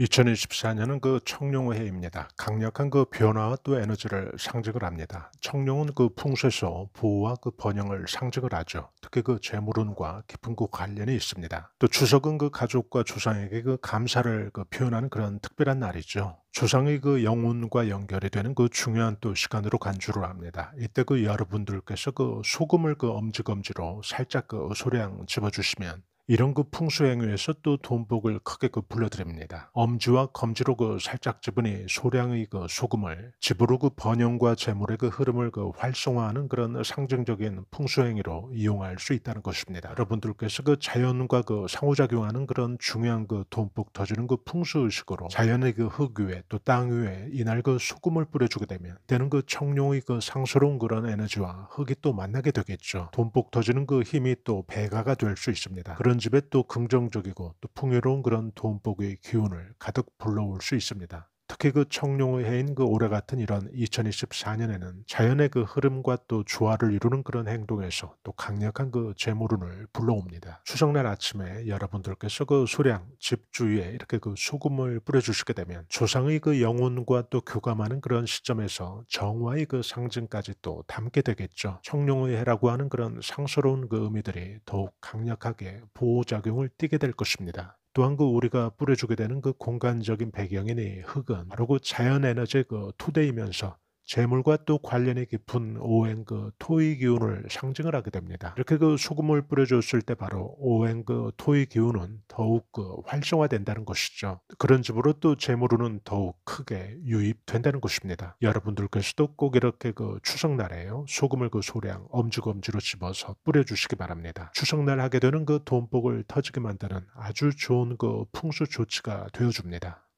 2024년은 그 청룡의 해입니다. 강력한 그 변화와 또 에너지를 상징을 합니다. 청룡은 그 풍수에서 보호와 그 번영을 상징을 하죠. 특히 그 재물운과 깊은 그 관련이 있습니다. 또추석은그 가족과 조상에게 그 감사를 그 표현하는 그런 특별한 날이죠. 조상의 그 영혼과 연결이 되는 그 중요한 또 시간으로 간주를 합니다. 이때 그 여러분들께서 그 소금을 그 엄지검지로 살짝 그 소량 집어주시면 이런 그 풍수행위에서 또 돈복을 크게 그 불러드립니다. 엄지와 검지로 그 살짝 집으니 소량의 그 소금을 집으로 그 번영과 재물의 그 흐름을 그 활성화하는 그런 상징적인 풍수행위로 이용할 수 있다는 것입니다. 여러분들께서 그 자연과 그 상호작용하는 그런 중요한 그 돈복 터지는 그 풍수의식으로 자연의 그 흙 위에 또 땅 위에 이날 그 소금을 뿌려주게 되면 되는그 청룡의 그 상스러운 그런 에너지와 흙이 또 만나게 되겠죠. 돈복 터지는 그 힘이 또 배가가 될 수 있습니다. 그런 집에 또 긍정적이고 또 풍요로운 그런 돈복의 기운을 가득 불러올 수 있습니다. 특히 그 청룡의해인 그 올해 같은 이런 2024년에는 자연의 그 흐름과 또 조화를 이루는 그런 행동에서 또 강력한 그 재물운을 불러옵니다. 추석날 아침에 여러분들께서 그 소량 집 주위에 이렇게 그 소금을 뿌려주시게 되면 조상의 그 영혼과 또 교감하는 그런 시점에서 정화의 그 상징까지 또 담게 되겠죠. 청룡의 해라고 하는 그런 상서로운 그 의미들이 더욱 강력하게 보호작용을 띠게 될 것입니다. 또한 그 우리가 뿌려주게 되는 그 공간적인 배경이니 흙은 바로 그 자연 에너지의 그투대이면서 재물과 또 관련이 깊은 오행그 토의 기운을 상징을 하게 됩니다. 이렇게 그 소금을 뿌려줬을 때 바로 오행그 토의 기운은 더욱 그 활성화된다는 것이죠. 그런 집으로 또재물은 더욱 크게 유입된다는 것입니다. 여러분들께서도 꼭 이렇게 그 추석날에요. 소금을 그 소량 엄지검지로 집어서 뿌려주시기 바랍니다. 추석날 하게 되는 그 돈복을 터지게 만드는 아주 좋은 그 풍수 조치가 되어줍니다.